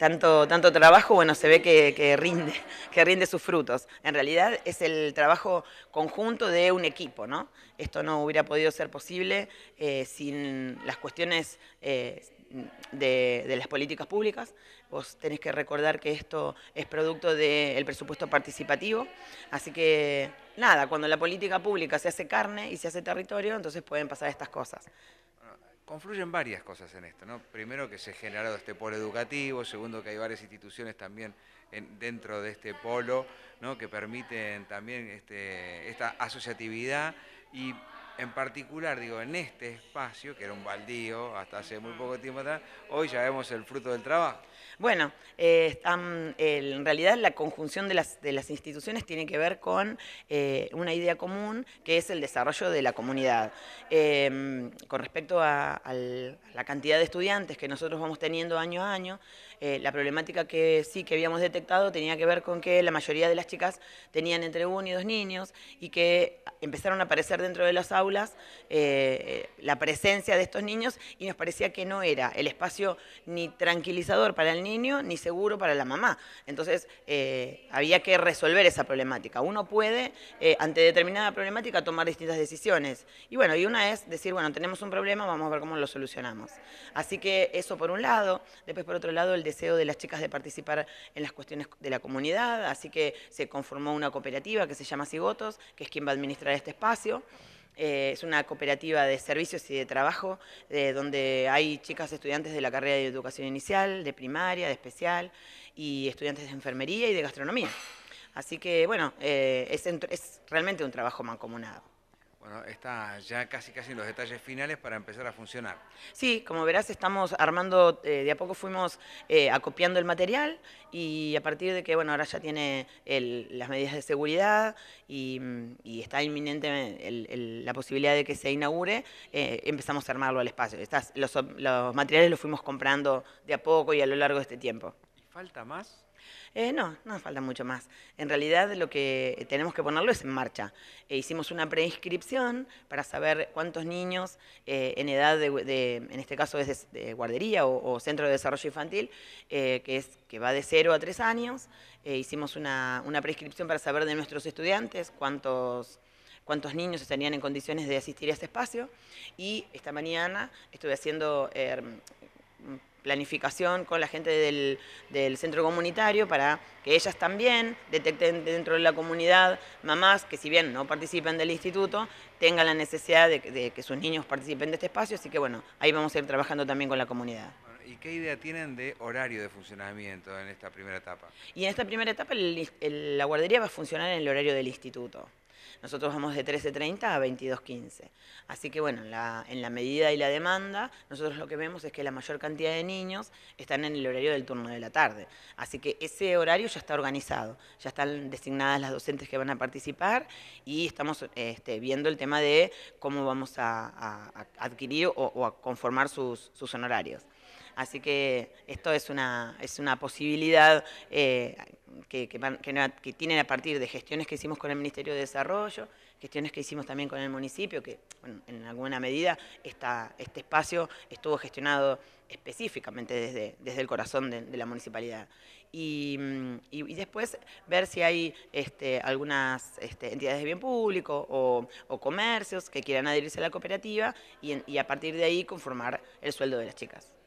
tanto, tanto trabajo, bueno, se ve que, rinde, que rinde sus frutos. En realidad es el trabajo conjunto de un equipo, ¿no? Esto no hubiera podido ser posible eh, sin las cuestiones eh, de, las políticas públicas. Vos tenés que recordar que esto es producto del presupuesto participativo. Así que, nada, cuando la política pública se hace carne y se hace territorio, entonces pueden pasar estas cosas confluyen varias cosas en esto, ¿no? Primero que se ha generado este polo educativo, segundo que hay varias instituciones también dentro de este polo, ¿no? Que permiten también este, esta asociatividad y en particular, digo, en este espacio, que era un baldío hasta hace muy poco tiempo atrás, hoy ya vemos el fruto del trabajo. Bueno, eh, en realidad la conjunción de las, de las, instituciones tiene que ver con eh, una idea común, que es el desarrollo de la comunidad. Em, con respecto a, a, la cantidad de estudiantes que nosotros vamos teniendo año a año, eh, la problemática que sí que habíamos detectado tenía que ver con que la mayoría de las chicas tenían entre uno y dos niños y que empezaron a aparecer dentro de las aulas eh, la presencia de estos niños y nos parecía que no era el espacio ni tranquilizador para el niño ni seguro para la mamá. Entonces eh, había que resolver esa problemática. Uno puede, eh, ante determinada problemática, tomar distintas decisiones. Y bueno, y una es decir, bueno, tenemos un problema, vamos a ver cómo lo solucionamos. Así que eso por un lado, después por otro lado el deseo de las chicas de participar en las cuestiones de la comunidad, así que se conformó una cooperativa que se llama Cigotos, que es quien va a administrar este espacio. Eh, es una cooperativa de servicios y de trabajo eh, donde hay chicas estudiantes de la carrera de educación inicial, de primaria, de especial y estudiantes de enfermería y de gastronomía. Así que, bueno, eh, es, es realmente un trabajo mancomunado está ya casi casi en los detalles finales para empezar a funcionar. Sí, como verás estamos armando, eh, de a poco fuimos eh, acopiando el material y a partir de que, bueno, ahora ya tiene las medidas de seguridad y, mm, está inminente la posibilidad de que se inaugure, eh, empezamos a armarlo al espacio. los, los materiales los fuimos comprando de a poco y a lo largo de este tiempo. ¿Falta más? Eh, no, no falta mucho más. En realidad lo que tenemos que ponerlo es en marcha. Eh, hicimos una preinscripción para saber cuántos niños eh, en edad de, en este caso es de, guardería o, centro de desarrollo infantil, que, es, que va de 0 a 3 años. hicimos una, una preinscripción para saber de nuestros estudiantes cuántos cuántos niños estarían en condiciones de asistir a ese espacio. Y esta mañana estuve haciendo planificación con la gente del, centro comunitario para que ellas también detecten dentro de la comunidad mamás que si bien no participen del instituto, tengan la necesidad de, que sus niños participen de este espacio, así que bueno, ahí vamos a ir trabajando también con la comunidad. ¿Y qué idea tienen de horario de funcionamiento en esta primera etapa? Y en esta primera etapa la guardería va a funcionar en el horario del instituto. Nosotros vamos de 13.30 a 22.15. Así que bueno, en la, medida y la demanda, nosotros lo que vemos es que la mayor cantidad de niños están en el horario del turno de la tarde. Así que ese horario ya está organizado, ya están designadas las docentes que van a participar y estamos este, viendo el tema de cómo vamos a, adquirir o, a conformar sus, sus honorarios. Así que esto es una, es una posibilidad eh, que, tienen a partir de gestiones que hicimos con el Ministerio de Desarrollo, gestiones que hicimos también con el municipio, que en alguna medida este espacio estuvo gestionado específicamente desde, desde el corazón de, la municipalidad. Mm, y, después ver si hay este, algunas este, entidades de bien público o, comercios que quieran adherirse a la cooperativa y a partir de ahí conformar el sueldo de las chicas.